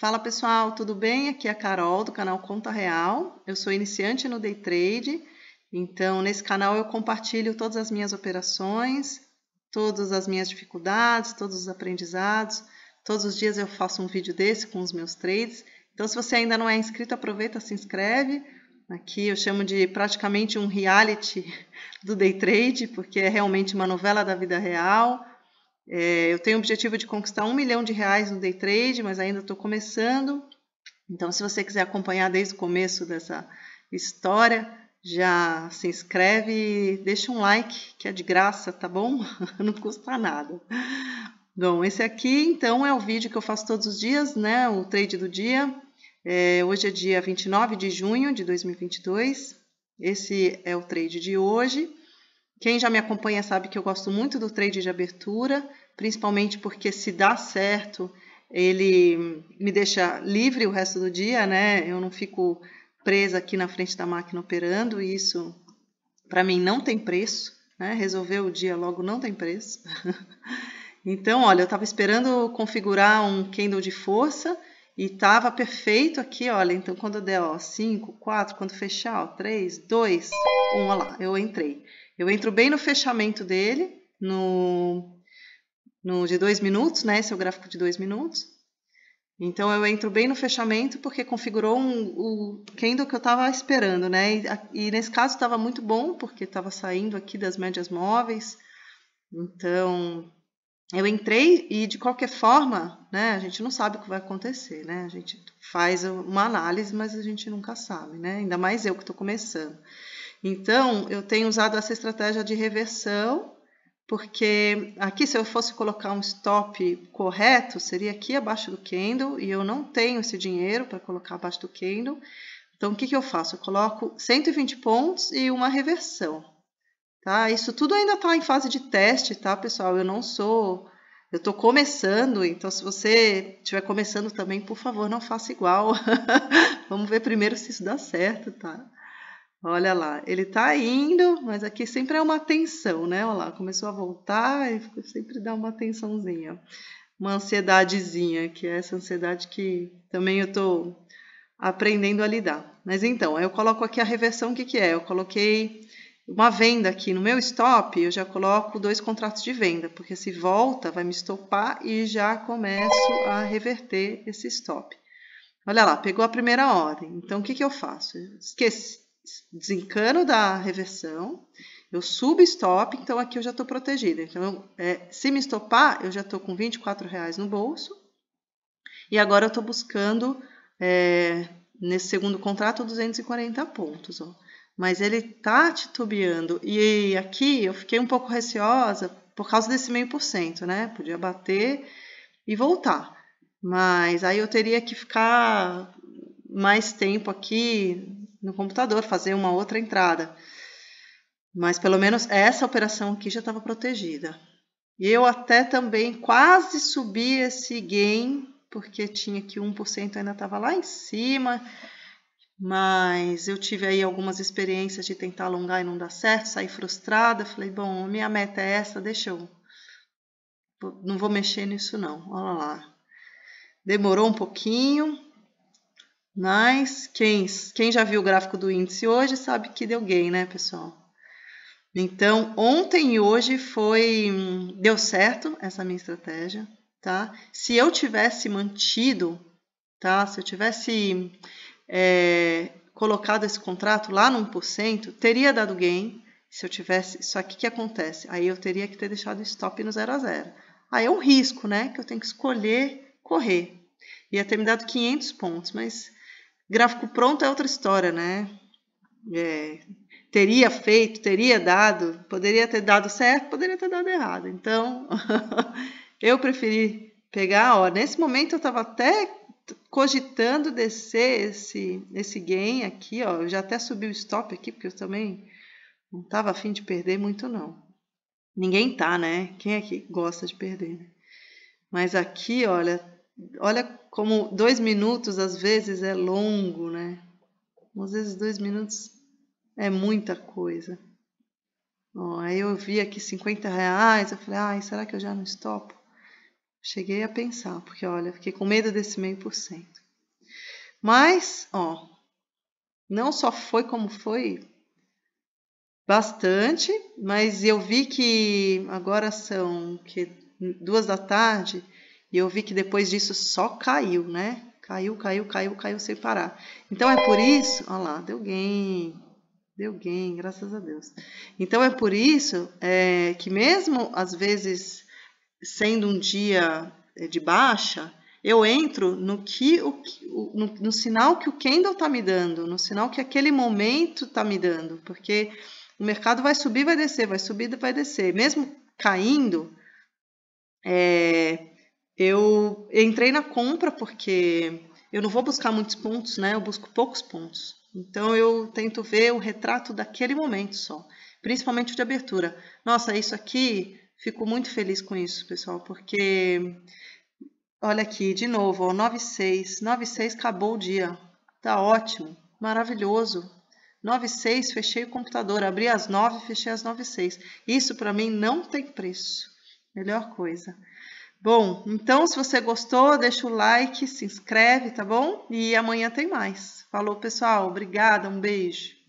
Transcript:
Fala pessoal, tudo bem? Aqui é a Carol do canal Conta Real. Eu sou iniciante no day trade, então nesse canal eu compartilho todas as minhas operações, todas as minhas dificuldades, todos os aprendizados. Todos os dias eu faço um vídeo desse com os meus trades. Então se você ainda não é inscrito, aproveita, se inscreve. Aqui eu chamo de praticamente um reality do day trade, porque é realmente uma novela da vida real. É, eu tenho o objetivo de conquistar um milhão de reais no day trade, mas ainda estou começando. Então, se você quiser acompanhar desde o começo dessa história, já se inscreve, deixa um like, que é de graça, tá bom? Não custa nada. Bom, esse aqui então é o vídeo que eu faço todos os dias, né? O trade do dia. É, hoje é dia 29 de junho de 2022. Esse é o trade de hoje. Quem já me acompanha sabe que eu gosto muito do trade de abertura, principalmente porque se dá certo, ele me deixa livre o resto do dia, né? Eu não fico presa aqui na frente da máquina operando, e isso para mim não tem preço, né? Resolver o dia logo não tem preço. então, olha, eu estava esperando configurar um candle de força e tava perfeito aqui, olha. Então, quando der, ó, 5, 4, quando fechar, ó, 3, 2, 1, olha lá, eu entrei. Eu entro bem no fechamento dele, no, no de 2 minutos, né? Esse é o gráfico de 2 minutos. Então, eu entro bem no fechamento porque configurou um, o candle que eu estava esperando, né? E, e nesse caso estava muito bom porque estava saindo aqui das médias móveis. Então, eu entrei e de qualquer forma, né, a gente não sabe o que vai acontecer, né? A gente faz uma análise, mas a gente nunca sabe, né? Ainda mais eu que estou começando. Então, eu tenho usado essa estratégia de reversão, porque aqui se eu fosse colocar um stop correto, seria aqui abaixo do candle e eu não tenho esse dinheiro para colocar abaixo do candle. Então, o que, que eu faço? Eu coloco 120 pontos e uma reversão, tá? Isso tudo ainda está em fase de teste, tá, pessoal? Eu não sou, eu estou começando, então se você estiver começando também, por favor, não faça igual. Vamos ver primeiro se isso dá certo, tá? Olha lá, ele está indo, mas aqui sempre é uma tensão, né? Olha lá, começou a voltar e sempre dá uma tensãozinha, uma ansiedadezinha, que é essa ansiedade que também eu estou aprendendo a lidar. Mas então, eu coloco aqui a reversão, o que, que é? Eu coloquei uma venda aqui no meu stop, eu já coloco dois contratos de venda, porque se volta, vai me estopar e já começo a reverter esse stop. Olha lá, pegou a primeira ordem. Então, o que, que eu faço? Eu esqueci, desencano da reversão, eu subo stop, então aqui eu já estou protegida. Então, é, se me estopar, eu já estou com R$24,00 reais no bolso. E agora eu estou buscando, é, nesse segundo contrato, 240 pontos. Ó mas ele está titubeando. E aqui eu fiquei um pouco receosa por causa desse meio por cento, né? Podia bater e voltar, mas aí eu teria que ficar mais tempo aqui no computador, fazer uma outra entrada. Mas pelo menos essa operação aqui já estava protegida. E eu até também quase subi esse gain, porque tinha que 1% ainda estava lá em cima. Mas eu tive aí algumas experiências de tentar alongar e não dar certo, saí frustrada, falei, bom, minha meta é essa, deixa eu. Não vou mexer nisso não. Olha lá. Demorou um pouquinho, mas quem, quem já viu o gráfico do índice hoje sabe que deu gain, né, pessoal? Então, ontem e hoje foi deu certo essa minha estratégia, tá? Se eu tivesse mantido, tá? Se eu tivesse é, colocado esse contrato lá no 1%, teria dado gain se eu tivesse só que que acontece. Aí eu teria que ter deixado o stop no 0 a 0. Aí é um risco, né? Que eu tenho que escolher correr. Ia ter me dado 500 pontos, mas gráfico pronto é outra história, né? É, teria feito, teria dado, poderia ter dado certo, poderia ter dado errado. Então, eu preferi pegar, ó, nesse momento eu estava até cogitando descer esse, esse gain aqui, ó. Eu já até subi o stop aqui, porque eu também não estava afim de perder muito, não. Ninguém tá, né? Quem é que gosta de perder? Né? Mas aqui, olha, olha como dois minutos às vezes é longo, né? Às vezes dois minutos é muita coisa. aí eu vi aqui 50 reais, eu falei, ai, será que eu já não estopo? Cheguei a pensar, porque olha, fiquei com medo desse meio por cento. Mas, ó, não só foi como foi bastante, mas eu vi que agora são que duas da tarde e eu vi que depois disso só caiu, né? Caiu, caiu, caiu, caiu sem parar. Então é por isso, olha lá, deu gain, deu gain, graças a Deus. Então é por isso é, que mesmo às vezes sendo um dia eh, de baixa, eu entro no que o, no, no sinal que o candle está me dando, no sinal que aquele momento está me dando, porque o mercado vai subir, vai descer, vai subir, vai descer. Mesmo caindo, é, eu entrei na compra porque eu não vou buscar muitos pontos, né? Eu busco poucos pontos. Então eu tento ver o retrato daquele momento só, principalmente o de abertura. Nossa, isso aqui Fico muito feliz com isso, pessoal, porque olha aqui, de novo, ó, 96, 96 acabou o dia. Tá ótimo, maravilhoso. 96, fechei o computador, abri às 9, fechei às 96. Isso para mim não tem preço. Melhor coisa. Bom, então se você gostou, deixa o like, se inscreve, tá bom? E amanhã tem mais. Falou, pessoal. Obrigada, um beijo.